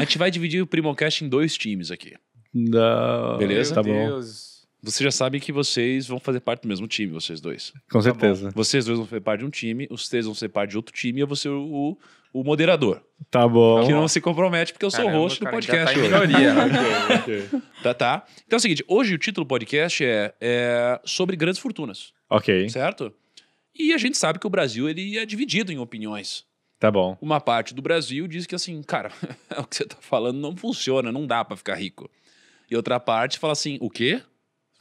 A gente vai dividir o Primocast em dois times aqui. Não. Beleza? tá bom. Você já sabe que vocês vão fazer parte do mesmo time, vocês dois. Com tá certeza. Tá vocês dois vão fazer parte de um time, os três vão ser parte de outro time e eu vou ser o, o, moderador. Tá bom. Que não se compromete, porque eu Caramba, sou o host do podcast. Tá minoria. Tá, tá. Então é o seguinte: hoje o título do podcast é, é sobre grandes fortunas. Ok. Certo? E a gente sabe que o Brasil ele é dividido em opiniões Tá bom. Uma parte do Brasil diz que assim, cara, é o que você tá falando não funciona, não dá para ficar rico. E outra parte fala assim, o quê?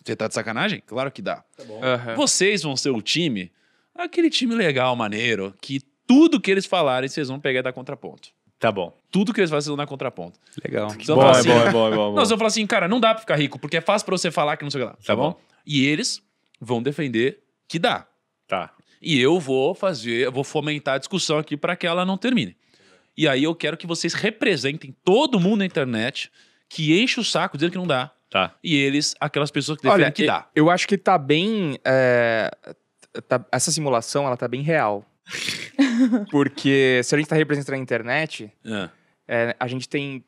Você tá de sacanagem? Claro que dá. Tá uhum. Vocês vão ser o time, aquele time legal, maneiro, que tudo que eles falarem, vocês vão pegar e dar contraponto. Tá bom. Tudo que eles fazem, vocês vão dar contraponto. Legal. Então, bom, assim, é bom, é bom, é bom. Nós vamos falar assim, cara, não dá pra ficar rico, porque é fácil pra você falar que não sei o que lá. Tá, tá bom? bom? E eles vão defender que dá. Tá. E eu vou fazer, vou fomentar a discussão aqui para que ela não termine. E aí eu quero que vocês representem todo mundo na internet que enche o saco dizendo que não dá. Tá. E eles, aquelas pessoas que defendem Olha, que dá. Eu acho que tá bem. É, tá, essa simulação, ela tá bem real. Porque se a gente tá representando a internet, é. É, a gente tem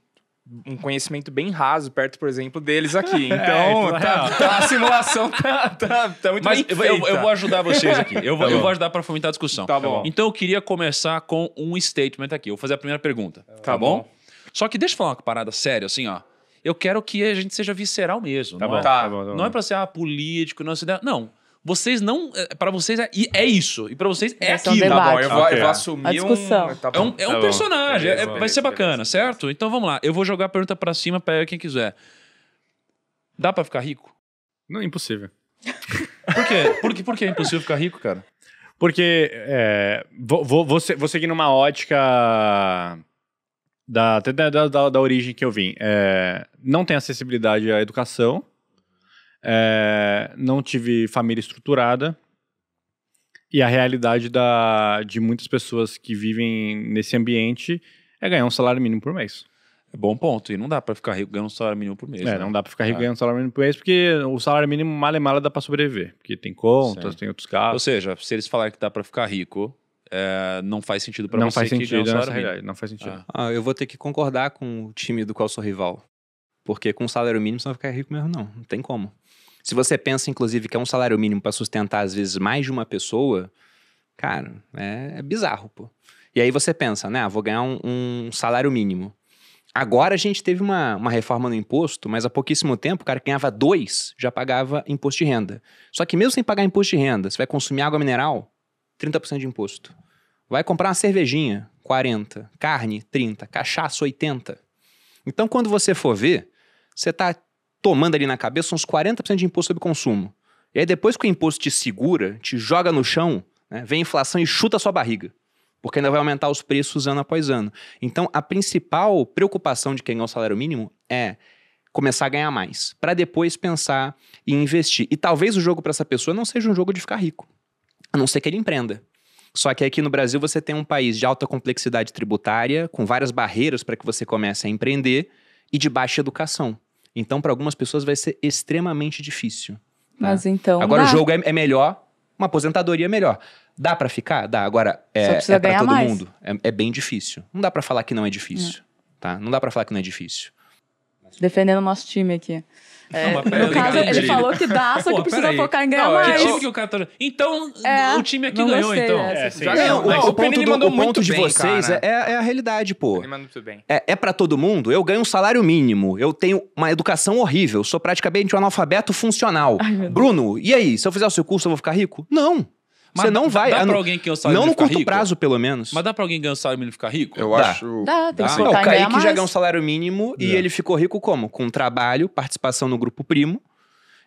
um conhecimento bem raso perto, por exemplo, deles aqui. Então, é, tá, então é tá, tá, a simulação tá, tá, tá muito Mas bem eu, eu, eu, vou ajudar vocês aqui. Eu, tá eu vou ajudar para fomentar a discussão. Tá bom. Então, eu queria começar com um statement aqui. Eu vou fazer a primeira pergunta. Tá, tá, bom? bom? Só que deixa eu falar uma parada séria, assim, ó. Eu quero que a gente seja visceral mesmo. Tá não bom. É, tá, não tá é para ser ah, político, não, não vocês não. É, para vocês é, é, isso. E para vocês é, é aquilo. Um tá bom, eu vou, okay. eu vou é. assumir. A discussão. Um, tá é um, é um tá personagem. É, é vai ser bacana, certo? Então vamos lá. Eu vou jogar a pergunta para cima para quem quiser. Dá para ficar rico? Não, impossível. Por quê? Por que, por que é impossível ficar rico, cara? Porque. vou, vou, vou, vou seguir numa ótica. Da, da, da, da origem que eu vim. não tem acessibilidade à educação é, não tive família estruturada. E a realidade da, de muitas pessoas que vivem nesse ambiente é ganhar um salário mínimo por mês. É bom ponto. E não dá para ficar rico ganhando um salário mínimo por mês. É, né? não dá para ficar rico ah. ganhando um salário mínimo por mês, porque o salário mínimo mal e mal dá para sobreviver. Porque tem contas, Sim. tem outros carros. Ou seja, se eles falarem que dá para ficar rico, é, não faz sentido para você faz sentido, que ganha um é salário mínimo. Realidade. Não faz sentido. Ah. ah. eu vou ter que concordar com o time do qual sou rival. Porque com salário mínimo você não vai ficar rico mesmo, não. Não tem como. Se você pensa, inclusive, que é um salário mínimo para sustentar, às vezes, mais de uma pessoa, cara, é, é bizarro, pô. E aí você pensa, né? Ah, vou ganhar um, um, salário mínimo. Agora a gente teve uma, uma reforma no imposto, mas há pouquíssimo tempo o cara que ganhava dois já pagava imposto de renda. Só que mesmo sem pagar imposto de renda, você vai consumir água mineral, 30% de imposto. Vai comprar uma cervejinha, 40. Carne, 30. Cachaça, 80. Então quando você for ver, você está tomando ali na cabeça uns 40% de imposto sobre consumo. E aí depois que o imposto te segura, te joga no chão, né, vem a inflação e chuta a sua barriga. Porque ainda vai aumentar os preços ano após ano. Então, a principal preocupação de quem ganha o salário mínimo é começar a ganhar mais, para depois pensar em investir. E talvez o jogo para essa pessoa não seja um jogo de ficar rico, a não ser que ele empreenda. Só que aqui no Brasil você tem um país de alta complexidade tributária, com várias barreiras para que você comece a empreender e de baixa educação. Então, para algumas pessoas vai ser extremamente difícil. Né? Mas então. Agora, dá. o jogo é, é, melhor, uma aposentadoria é melhor. Dá para ficar? Dá. Agora, é, é para todo mais. mundo. É, é, bem difícil. Não dá para falar que não é difícil. Não. Tá? Não dá para falar que não é difícil. Defendendo o nosso time aqui. É, não, no caso, ele falou que dá, só Pô, que precisa focar em ganhar não, é mais. Que, que o cara tá... Então, é, o time aqui ganhou, então. É, Não, o, o ponto, do, o ponto de bem, vocês é, é, a realidade, pô. Ele mandou muito bem. É, é pra todo mundo. Eu ganho um salário mínimo. Eu tenho uma educação horrível. Sou praticamente um analfabeto funcional. Ai, Bruno, e aí? Se eu fizer o seu curso, eu vou ficar rico? Não. Mas você não vai. Dá, pra alguém o salário Não no curto rico? prazo, pelo menos. Mas dá pra alguém ganhar o salário mínimo e ficar rico? Eu dá. acho. Dá, tem dá. que Não, o Kaique já ganha um salário mínimo e ele ficou rico como? Com trabalho, participação no grupo primo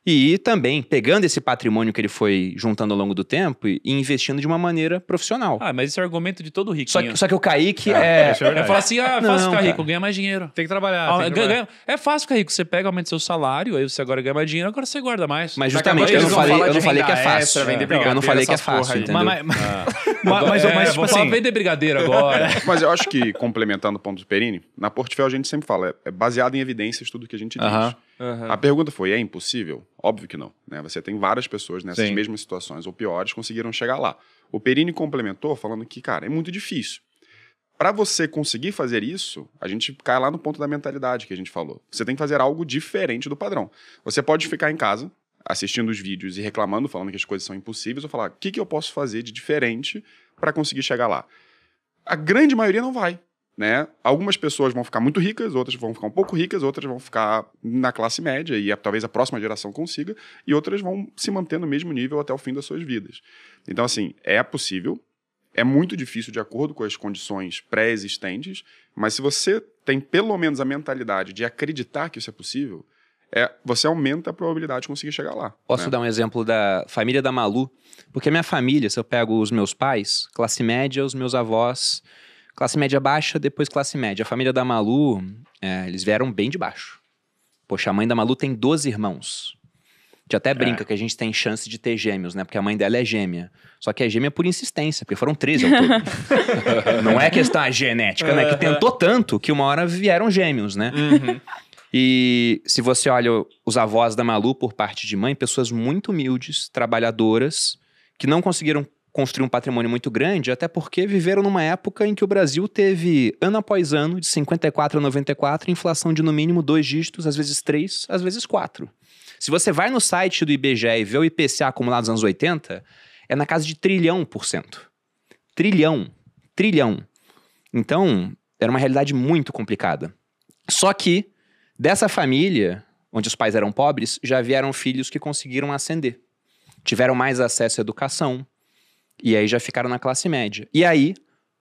e também pegando esse patrimônio que ele foi juntando ao longo do tempo e investindo de uma maneira profissional. Ah, mas esse é o argumento de todo rico. Só, só que, o Kaique é. É, é, é falar assim: ah, é fácil ficar rico, ganha mais dinheiro. Tem que trabalhar. Ah, tem que trabalhar. É fácil ficar rico. Você pega, aumenta seu salário, aí você agora ganha mais dinheiro, agora você guarda mais. Mas justamente, eu não, falei, eu não é falei que é fácil. eu não falei que é fácil. Mas, mas, ah. mas, é, tipo assim. vender brigadeiro agora. Mas eu acho que, complementando o ponto do Perini, na Portfólio a gente sempre fala, é baseado em evidências tudo que a gente diz. Uhum. A pergunta foi: é impossível? Óbvio que não. Né? Você tem várias pessoas nessas Sim. mesmas situações ou piores conseguiram chegar lá. O Perini complementou falando que, cara, é muito difícil. Para você conseguir fazer isso, a gente cai lá no ponto da mentalidade que a gente falou. Você tem que fazer algo diferente do padrão. Você pode ficar em casa, assistindo os vídeos e reclamando, falando que as coisas são impossíveis, ou falar: o que, que eu posso fazer de diferente para conseguir chegar lá? A grande maioria não vai. Né? Algumas pessoas vão ficar muito ricas, outras vão ficar um pouco ricas, outras vão ficar na classe média e a, talvez a próxima geração consiga, e outras vão se manter no mesmo nível até o fim das suas vidas. Então, assim, é possível, é muito difícil de acordo com as condições pré-existentes, mas se você tem pelo menos a mentalidade de acreditar que isso é possível, é, você aumenta a probabilidade de conseguir chegar lá. Posso né? dar um exemplo da família da Malu? Porque a minha família, se eu pego os meus pais, classe média, os meus avós classe média baixa, depois classe média. A família da Malu, é, eles vieram bem de baixo. Poxa, a mãe da Malu tem 12 irmãos. A gente até é. brinca que a gente tem chance de ter gêmeos, né? Porque a mãe dela é gêmea. Só que é gêmea por insistência, porque foram 13 ao todo. Não é questão genética, né? Que tentou tanto que uma hora vieram gêmeos, né? Uhum. E se você olha os avós da Malu por parte de mãe, pessoas muito humildes, trabalhadoras, que não conseguiram construir um patrimônio muito grande, até porque viveram numa época em que o Brasil teve, ano após ano, de 54 a 94, inflação de no mínimo dois dígitos, às vezes três, às vezes quatro. Se você vai no site do IBGE e vê o IPCA acumulado nos anos 80, é na casa de trilhão por cento. Trilhão. Trilhão. Então, era uma realidade muito complicada. Só que, dessa família, onde os pais eram pobres, já vieram filhos que conseguiram ascender. Tiveram mais acesso à educação, e aí já ficaram na classe média. E aí,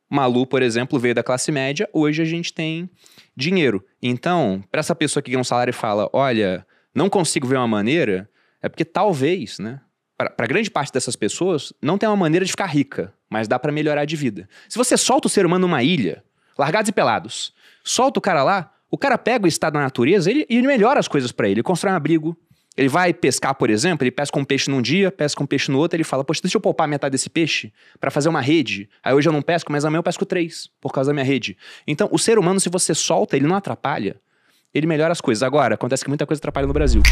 Malu, por exemplo, veio da classe média, hoje a gente tem dinheiro. Então, para essa pessoa que ganha um salário e fala, olha, não consigo ver uma maneira, é porque talvez, né? Para grande parte dessas pessoas, não tem uma maneira de ficar rica, mas dá para melhorar de vida. Se você solta o ser humano numa ilha, largados e pelados, solta o cara lá, o cara pega o estado da natureza ele, e melhora as coisas para ele. Constrói um abrigo, ele vai pescar, por exemplo, ele pesca um peixe num dia, pesca um peixe no outro, ele fala, poxa, deixa eu poupar metade desse peixe para fazer uma rede. Aí hoje eu não pesco, mas amanhã eu pesco três, por causa da minha rede. Então, o ser humano, se você solta, ele não atrapalha, ele melhora as coisas. Agora, acontece que muita coisa atrapalha no Brasil.